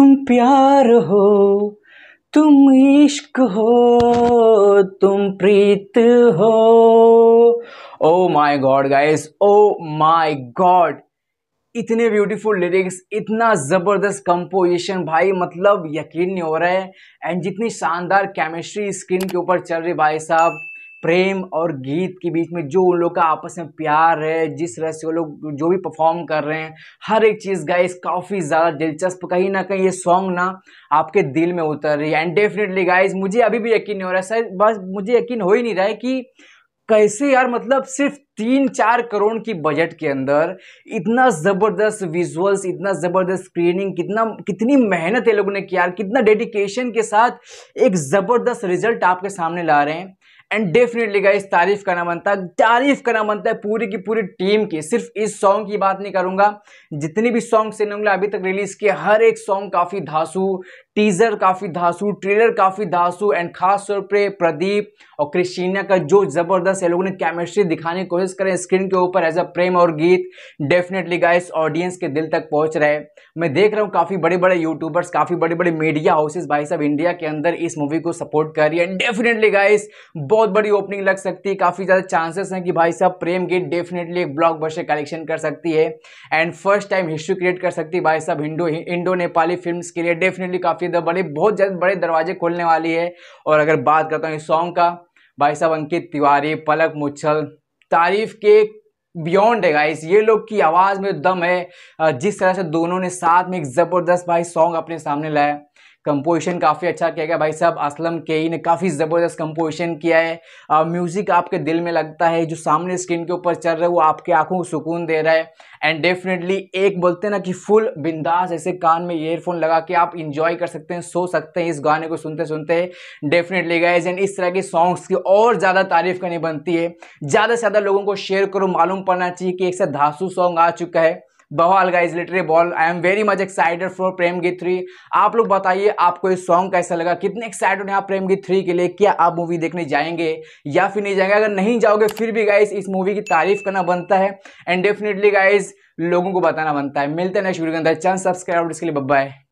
तुम प्यार हो तुम इश्क हो तुम प्रीत हो oh my god guys oh my god इतने ब्यूटीफुल लिरिक्स इतना ज़बरदस्त कंपोजिशन भाई मतलब यकीन नहीं हो रहा है एंड जितनी शानदार केमिस्ट्री स्क्रीन के ऊपर चल रही भाई साहब प्रेम और गीत के बीच में जो उन लोग का आपस में प्यार है जिस तरह से वो लोग जो भी परफॉर्म कर रहे हैं हर एक चीज़ गाइस काफ़ी ज़्यादा दिलचस्प कहीं ना कहीं ये सॉन्ग ना आपके दिल में उतर रही है एंड डेफिनेटली गाइस मुझे अभी भी यकीन नहीं हो रहा है सर बस मुझे यकीन हो ही नहीं रहा है कि कैसे यार मतलब सिर्फ तीन चार करोड़ की बजट के अंदर इतना ज़बरदस्त विजुअल्स इतना ज़बरदस्त स्क्रीनिंग कितना कितनी मेहनत ये लोगों ने किया कितना डेडिकेशन के साथ एक ज़बरदस्त रिजल्ट आपके सामने ला रहे हैं एंड डेफिनेटली गाइस तारीफ करना बनता है तारीफ करना बनता है पूरी की पूरी टीम की सिर्फ इस सॉन्ग की बात नहीं करूंगा जितनी भी सॉन्ग इन्होंने अभी तक रिलीज किए हर एक सॉन्ग काफ़ी धासू टीजर काफ़ी धासु ट्रेलर काफ़ी धासु एंड खास तौर पर प्रदीप और क्रिस्टीना का जो ज़बरदस्त है लोगों ने केमिस्ट्री दिखाने की कोशिश करें स्क्रीन के ऊपर एज अ प्रेम और गीत डेफिनेटली गाइस ऑडियंस के दिल तक पहुंच रहे हैं मैं देख रहा हूँ काफ़ी बड़े बड़े यूट्यूबर्स काफ़ी बड़े बड़े मीडिया हाउसेज भाई साहब इंडिया के अंदर इस मूवी को सपोर्ट कर रही है डेफिनेटली गाइस बहुत बड़ी ओपनिंग लग सकती है काफ़ी ज़्यादा चांसेस है कि भाई साहब प्रेम गीत डेफिनेटली एक ब्लॉक बस्टर कलेक्शन कर सकती है and first time history create कर सकती है भाई साहब इंडो इंडो नेपाली फिल्म के लिए डेफिनेटली काफ़ी द बड़े बहुत जल्द बड़े दरवाजे खोलने वाली है और अगर बात करता हूँ इस सॉन्ग का भाई साहब अंकित तिवारी पलक मुच्छल तारीफ के बियॉन्ड है गाइस ये लोग की आवाज़ में दम है जिस तरह से दोनों ने साथ में एक ज़बरदस्त भाई सॉन्ग अपने सामने लाया कंपोजिशन काफ़ी अच्छा किया गया भाई साहब असलम केई ने काफ़ी ज़बरदस्त कंपोजिशन किया है म्यूज़िक आपके दिल में लगता है जो सामने स्क्रीन के ऊपर चल रहा है वो आपकी आंखों को सुकून दे रहा है एंड डेफिनेटली एक बोलते हैं ना कि फुल बिंदास ऐसे कान में ईयरफोन लगा के आप इंजॉय कर सकते हैं सो सकते हैं इस गाने को सुनते सुनते डेफिनेटली गाइज एंड इस तरह के सॉन्ग्स की और ज़्यादा तारीफ करनी बनती है ज़्यादा से ज़्यादा लोगों को शेयर करो मालूम पड़ना चाहिए कि एक साथ धासू सॉन्ग आ चुका है बवाल गाइज लिटरे बॉल I am very much excited for Prem Geet three आप लोग बताइए आपको ये सॉन्ग कैसा लगा कितने एक्साइटेड हैं आप प्रेम गीत थ्री के लिए क्या आप मूवी देखने जाएंगे या फिर नहीं जाएंगे अगर नहीं जाओगे फिर भी गाइज इस मूवी की तारीफ करना बनता है एंड डेफिनेटली गाइज लोगों को बताना बनता है मिलते हैं नेक्स्ट वीडियो के अंदर चैनल सब्सक्राइब इसके लिए बब्बाई